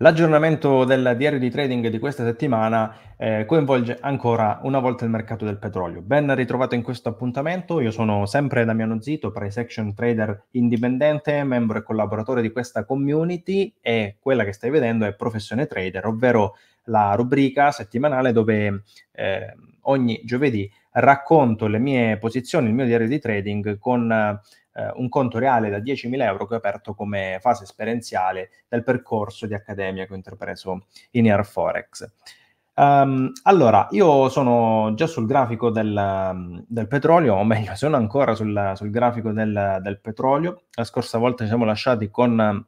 L'aggiornamento del diario di trading di questa settimana eh, coinvolge ancora una volta il mercato del petrolio. Ben ritrovato in questo appuntamento, io sono sempre Damiano Zito, price action trader indipendente, membro e collaboratore di questa community e quella che stai vedendo è Professione Trader, ovvero la rubrica settimanale dove eh, ogni giovedì racconto le mie posizioni, il mio diario di trading con eh, eh, un conto reale da 10.000 euro che ho aperto come fase esperienziale del percorso di accademia che ho intrapreso in Air Forex. Um, allora, io sono già sul grafico del, del petrolio, o meglio, sono ancora sul, sul grafico del, del, petrolio. La scorsa volta ci siamo lasciati con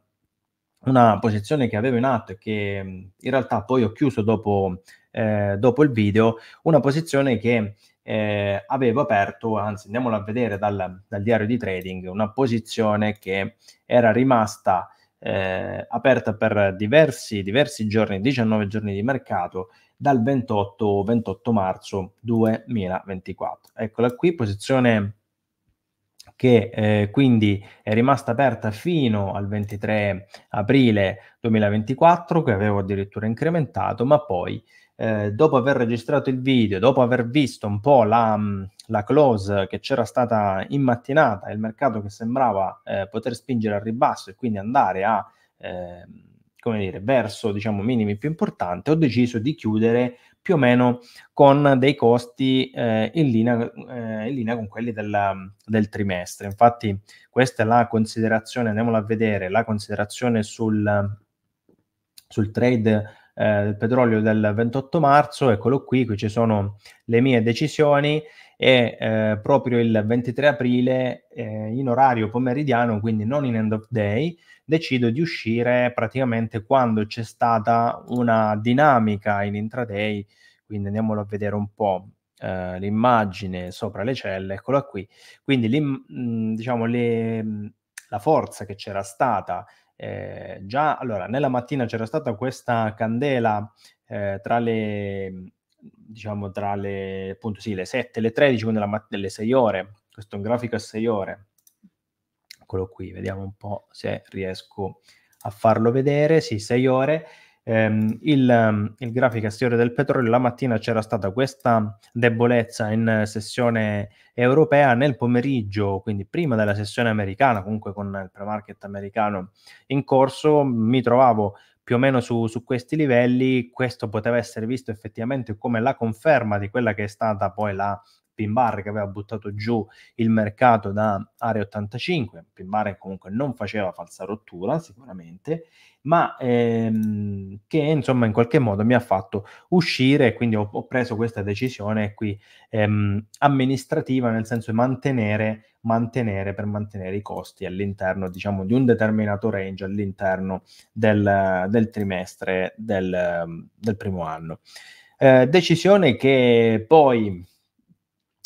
una posizione che avevo in atto e che in realtà poi ho chiuso dopo, eh, dopo il video, una posizione che eh, avevo aperto, anzi andiamolo a vedere dal, dal, diario di trading, una posizione che era rimasta eh, aperta per diversi, diversi giorni, 19 giorni di mercato, dal 28, 28 marzo 2024. Eccola qui, posizione che eh, quindi è rimasta aperta fino al 23 aprile 2024, che avevo addirittura incrementato, ma poi eh, dopo aver registrato il video, dopo aver visto un po' la, mm, la close che c'era stata in mattinata, il mercato che sembrava eh, poter spingere al ribasso e quindi andare a, eh, come dire, verso diciamo, minimi più importanti, ho deciso di chiudere più o meno con dei costi eh, in, linea, eh, in, linea, con quelli del, del, trimestre. Infatti, questa è la considerazione, andiamola a vedere, la considerazione sul, sul trade eh, del petrolio del 28 marzo, eccolo qui, qui ci sono le mie decisioni e eh, proprio il 23 aprile eh, in orario pomeridiano, quindi non in end of day, decido di uscire praticamente quando c'è stata una dinamica in intraday, quindi andiamolo a vedere un po'. Eh, l'immagine sopra le celle, eccola qui. Quindi, mh, mm, diciamo, le, mm, la forza che c'era stata eh, già allora, nella mattina c'era stata questa candela eh, tra le diciamo tra le appunto sì, le 7 e le 13, quindi la le 6 ore. Questo è un grafico a 6 ore. Eccolo qui, vediamo un po' se riesco a farlo vedere. Sì, 6 ore ehm, il, ehm, il grafica storia del petrolio, la mattina c'era stata questa debolezza in sessione europea, nel pomeriggio, quindi prima della sessione americana, comunque con il pre-market americano in corso, mi trovavo più o meno su, su, questi livelli, questo poteva essere visto effettivamente come la conferma di quella che è stata poi la Pinbar che aveva buttato giù il mercato da Area 85, Pinbar che comunque non faceva falsa rottura sicuramente, ma ehm, che insomma in qualche modo mi ha fatto uscire quindi ho, ho, preso questa decisione qui ehm, amministrativa nel senso di mantenere, mantenere per mantenere i costi all'interno diciamo di un determinato range all'interno del, del trimestre del, del primo anno. Eh, decisione che poi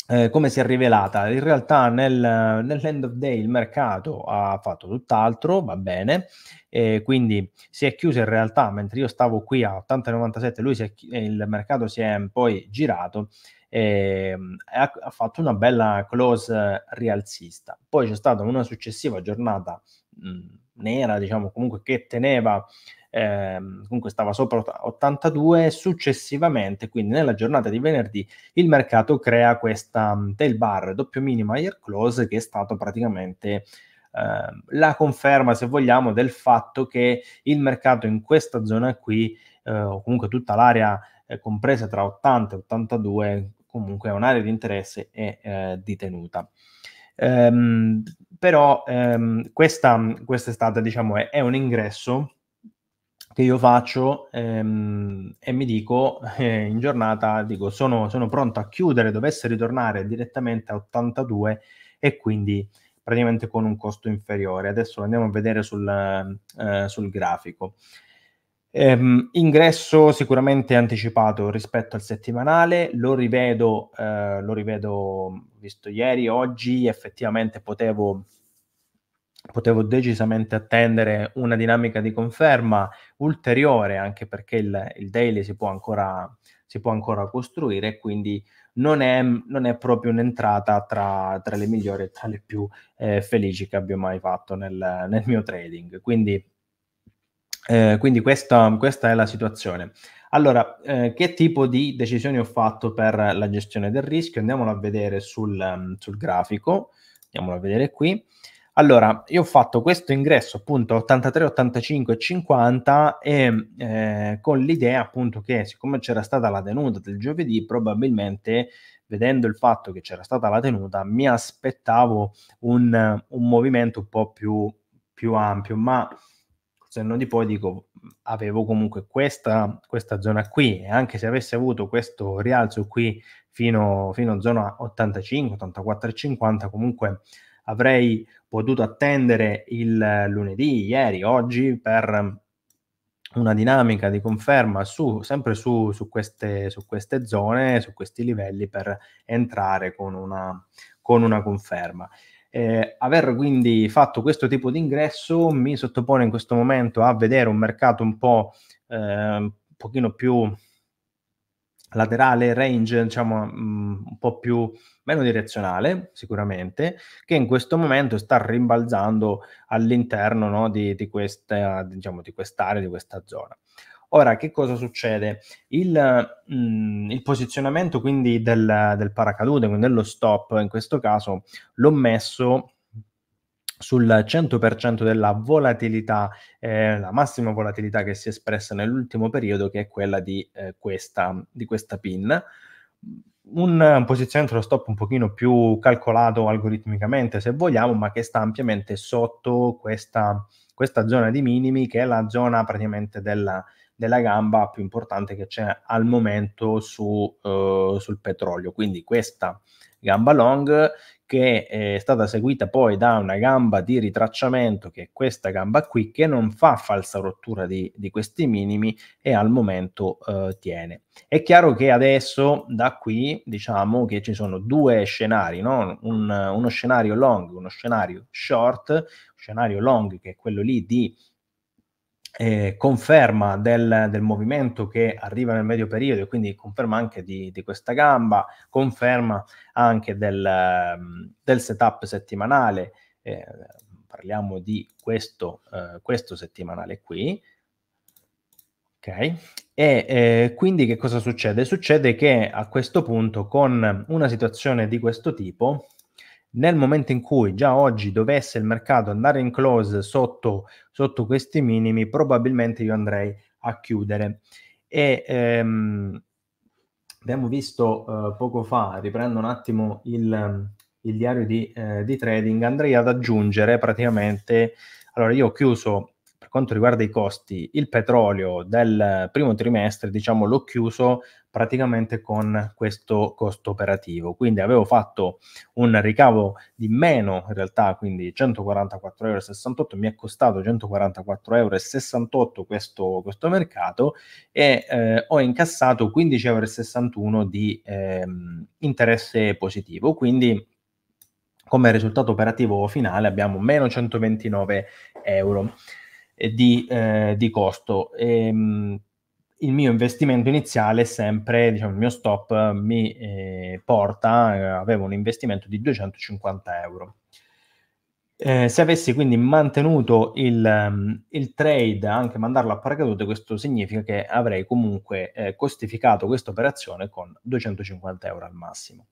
eh, come si è rivelata? In realtà nel, nell'end of day il mercato ha fatto tutt'altro, va bene, quindi si è chiuso in realtà mentre io stavo qui a 80,97, lui si è, il mercato si è poi girato ehm, e ha, ha fatto una bella close rialzista. Poi c'è stata una successiva giornata mh, nera, diciamo comunque che teneva Ehm, comunque stava sopra 82, successivamente, quindi nella giornata di venerdì, il mercato crea questa tail bar doppio minimo higher close che è stato praticamente eh, la conferma, se vogliamo, del fatto che il mercato in questa zona qui, eh, o comunque tutta l'area eh, compresa tra 80 e 82, comunque è un'area di interesse e eh, di tenuta. Ehm, però ehm, questa, questa, è stata, diciamo, è, è un ingresso che io faccio ehm, e mi dico eh, in giornata, dico sono, sono, pronto a chiudere, dovesse ritornare direttamente a 82 e quindi praticamente con un costo inferiore. Adesso lo andiamo a vedere sul, eh, sul grafico. Ehm, ingresso sicuramente anticipato rispetto al settimanale, lo rivedo, eh, lo rivedo visto ieri, oggi effettivamente potevo potevo decisamente attendere una dinamica di conferma ulteriore, anche perché il, il daily si può, ancora, si può ancora costruire, quindi non è, non è proprio un'entrata tra, tra, le migliori e tra le più eh, felici che abbia mai fatto nel, nel mio trading. Quindi, eh, quindi questa, questa, è la situazione. Allora, eh, che tipo di decisioni ho fatto per la gestione del rischio? Andiamolo a vedere sul, sul grafico, andiamolo a vedere qui. Allora, io ho fatto questo ingresso appunto 83, 85 e 50 eh, con l'idea appunto che siccome c'era stata la tenuta del giovedì, probabilmente vedendo il fatto che c'era stata la tenuta, mi aspettavo un, un movimento un po' più, più ampio, ma se non di poi dico avevo comunque questa, questa, zona qui e anche se avessi avuto questo rialzo qui fino, fino a zona 85, 84 50 comunque avrei potuto attendere il lunedì, ieri, oggi per una dinamica di conferma su, sempre su, su, queste, su queste zone, su questi livelli per entrare con una, con una conferma. Eh, aver quindi fatto questo tipo di ingresso mi sottopone in questo momento a vedere un mercato un po' eh, un pochino più laterale range, diciamo, mh, mm, un po' più meno direzionale, sicuramente, che in questo momento sta rimbalzando all'interno no, di, di, questa, diciamo, di quest'area, di questa zona. Ora, che cosa succede? Il, mh, mm, il posizionamento quindi del, del paracadute, quindi dello stop, in questo caso l'ho messo sul 100% della volatilità, eh, la massima volatilità che si è espressa nell'ultimo periodo, che è quella di, eh, questa, di questa pin. Un posizionamento dello stop un pochino più calcolato algoritmicamente, se vogliamo, ma che sta ampiamente sotto questa, questa zona di minimi, che è la zona praticamente della, della gamba più importante che c'è al momento su, eh, sul petrolio. Quindi questa gamba long che è stata seguita poi da una gamba di ritracciamento che è questa gamba qui che non fa falsa rottura di, di questi minimi e al momento eh, tiene. È chiaro che adesso da qui diciamo che ci sono due scenari, no? Un, uno scenario long, uno scenario short, scenario long che è quello lì di eh, conferma del, del, movimento che arriva nel medio periodo e quindi conferma anche di, di questa gamba, conferma anche del, del setup settimanale, eh, parliamo di questo, eh, questo settimanale qui, ok? E eh, quindi che cosa succede? Succede che a questo punto con una situazione di questo tipo nel momento in cui già oggi dovesse il mercato andare in close sotto, sotto questi minimi, probabilmente io andrei a chiudere. E ehm, abbiamo visto eh, poco fa, riprendo un attimo il, il diario di, eh, di, trading, andrei ad aggiungere praticamente, allora io ho chiuso quanto riguarda i costi, il petrolio del primo trimestre, diciamo, l'ho chiuso praticamente con questo costo operativo. Quindi avevo fatto un ricavo di meno, in realtà, quindi 144,68 euro, mi è costato 144,68 euro questo, questo mercato e eh, ho incassato 15,61 euro di eh, interesse positivo. Quindi come risultato operativo finale abbiamo meno 129 euro di, eh, di costo. E, ehm, mh, il mio investimento iniziale è sempre, diciamo, il mio stop mi eh, porta, eh, avevo un investimento di 250 euro. Eh, se avessi quindi mantenuto il, ehm, il, trade, anche mandarlo a paracadute, questo significa che avrei comunque eh, costificato questa operazione con 250 euro al massimo.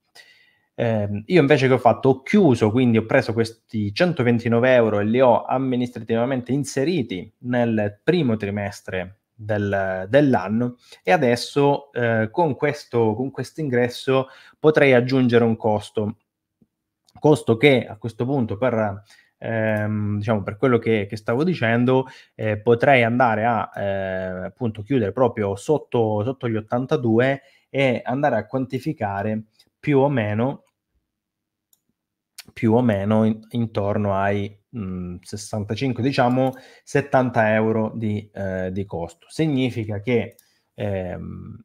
Eh, io invece che ho fatto? Ho chiuso, quindi ho preso questi 129 euro e li ho amministrativamente inseriti nel primo trimestre del, dell'anno e adesso eh, con questo con ingresso potrei aggiungere un costo, costo che a questo punto per Ehm, diciamo per quello che, che stavo dicendo, eh, potrei andare a eh, appunto chiudere proprio sotto, sotto, gli 82 e andare a quantificare più o meno, più o meno in, intorno ai 65, mm, diciamo 70 euro di, eh, di costo. Significa che ehm,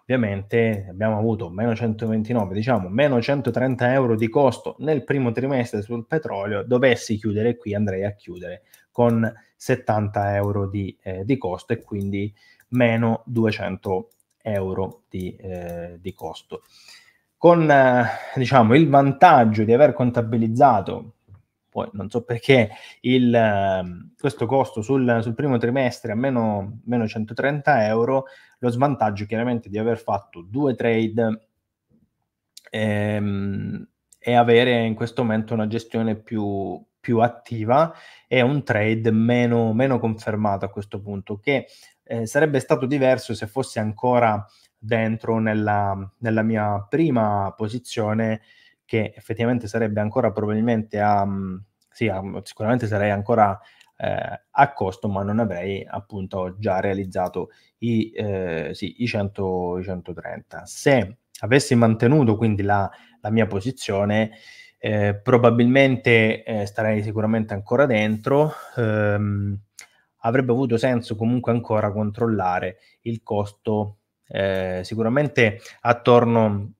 ovviamente abbiamo avuto meno 129, diciamo meno 130 euro di costo nel primo trimestre sul petrolio, dovessi chiudere qui andrei a chiudere con 70 euro di, eh, di costo e quindi meno 200 euro di, eh, di costo con eh, diciamo, il vantaggio di aver contabilizzato, poi non so perché, il, ehm, questo costo sul, sul, primo trimestre a meno, meno 130 euro, lo svantaggio chiaramente di aver fatto due trade ehm, e avere in questo momento una gestione più, più attiva e un trade meno, meno confermato a questo punto, che eh, sarebbe stato diverso se fosse ancora dentro nella, nella mia prima posizione che effettivamente sarebbe ancora probabilmente a, mm, sì, a, sicuramente sarei ancora eh, a costo, ma non avrei appunto già realizzato i, eh, sì, i, 100, i 130. Se avessi mantenuto quindi la, la mia posizione, eh, probabilmente eh, starei sicuramente ancora dentro. Ehm, avrebbe avuto senso comunque ancora controllare il costo eh, sicuramente attorno,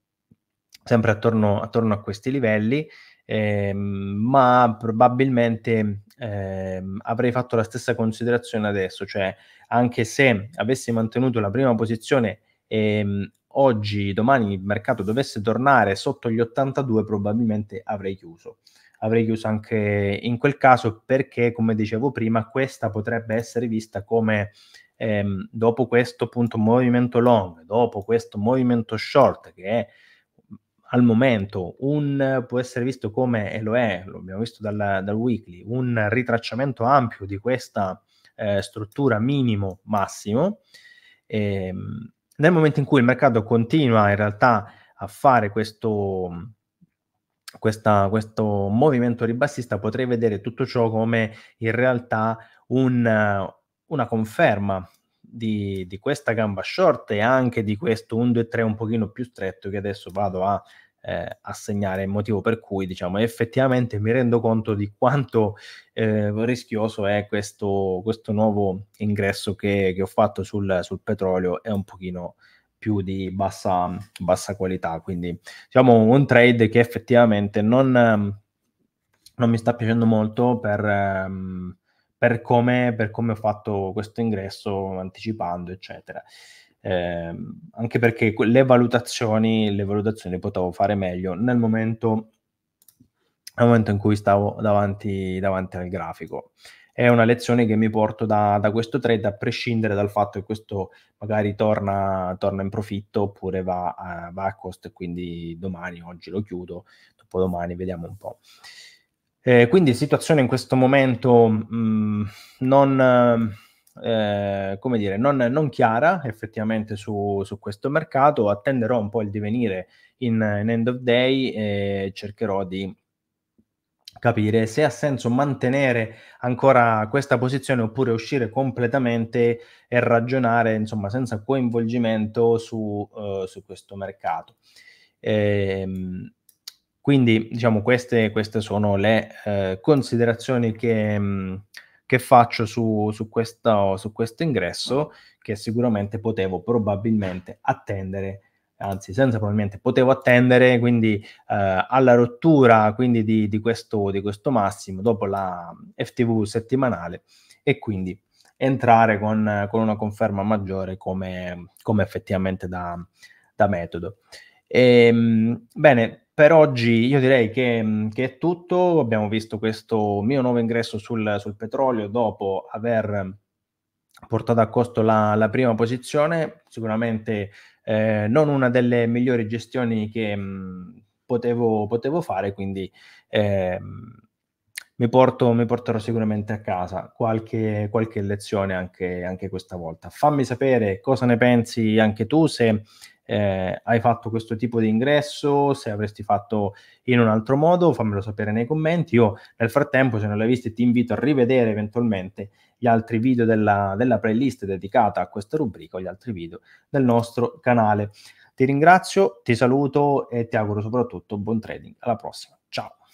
sempre attorno, attorno, a questi livelli, ehm, ma probabilmente ehm, avrei fatto la stessa considerazione adesso, cioè anche se avessi mantenuto la prima posizione ehm, oggi, domani il mercato dovesse tornare sotto gli 82, probabilmente avrei chiuso. Avrei chiuso anche in quel caso perché, come dicevo prima, questa potrebbe essere vista come ehm, dopo questo appunto movimento long, dopo questo movimento short, che è mhmm, al momento un, può essere visto come, e lo è, lo abbiamo visto dal, dal weekly, un ritracciamento ampio di questa eh, struttura minimo-massimo. Ehm, nel momento in cui il mercato continua in realtà a fare questo, questa, questo movimento ribassista, potrei vedere tutto ciò come in realtà un, una conferma di, di, questa gamba short e anche di questo 1, 2, 3 un pochino più stretto che adesso vado a eh, assegnare, il motivo per cui diciamo effettivamente mi rendo conto di quanto eh, rischioso è questo, questo nuovo ingresso che, che ho fatto sul, sul petrolio è un pochino più di bassa, bassa qualità, quindi diciamo un trade che effettivamente non, non mi sta piacendo molto per... Ehm, per come, per come ho fatto questo ingresso anticipando, eccetera. Eh, anche perché le valutazioni, le valutazioni potevo fare meglio nel momento, nel momento in cui stavo davanti, davanti, al grafico. È una lezione che mi porto da, da, questo trade, a prescindere dal fatto che questo magari torna, torna in profitto oppure va a, va a costo e quindi domani, oggi lo chiudo, dopodomani vediamo un po'. Eh, quindi situazione in questo momento mh, mm, non, eh, come dire, non, non chiara effettivamente su, su, questo mercato, attenderò un po' il divenire in, in end of day e cercherò di capire se ha senso mantenere ancora questa posizione oppure uscire completamente e ragionare insomma senza coinvolgimento su, uh, su questo mercato. Ehm, quindi, diciamo, queste, queste sono le eh, considerazioni che, mh, mm, che faccio su, su, questa, su, questo ingresso, che sicuramente potevo probabilmente attendere, anzi, senza probabilmente potevo attendere, quindi eh, alla rottura quindi di, di, questo, di questo massimo dopo la FTV settimanale e quindi entrare con, con una conferma maggiore come, come effettivamente da, da metodo. E, ehm, bene, per oggi io direi che, mm, che, è tutto. Abbiamo visto questo mio nuovo ingresso sul, sul petrolio dopo aver mm, portato a costo la, la prima posizione. Sicuramente eh, non una delle migliori gestioni che mh, mm, potevo, potevo, fare, quindi eh, mi, porto, mi porterò sicuramente a casa qualche, qualche lezione anche, anche, questa volta. Fammi sapere cosa ne pensi anche tu, se eh, hai fatto questo tipo di ingresso, se avresti fatto in un altro modo, fammelo sapere nei commenti. Io nel frattempo, se non l'hai visto, ti invito a rivedere eventualmente gli altri video della, della playlist dedicata a questa rubrica o gli altri video del nostro canale. Ti ringrazio, ti saluto e ti auguro soprattutto buon trading. Alla prossima. Ciao.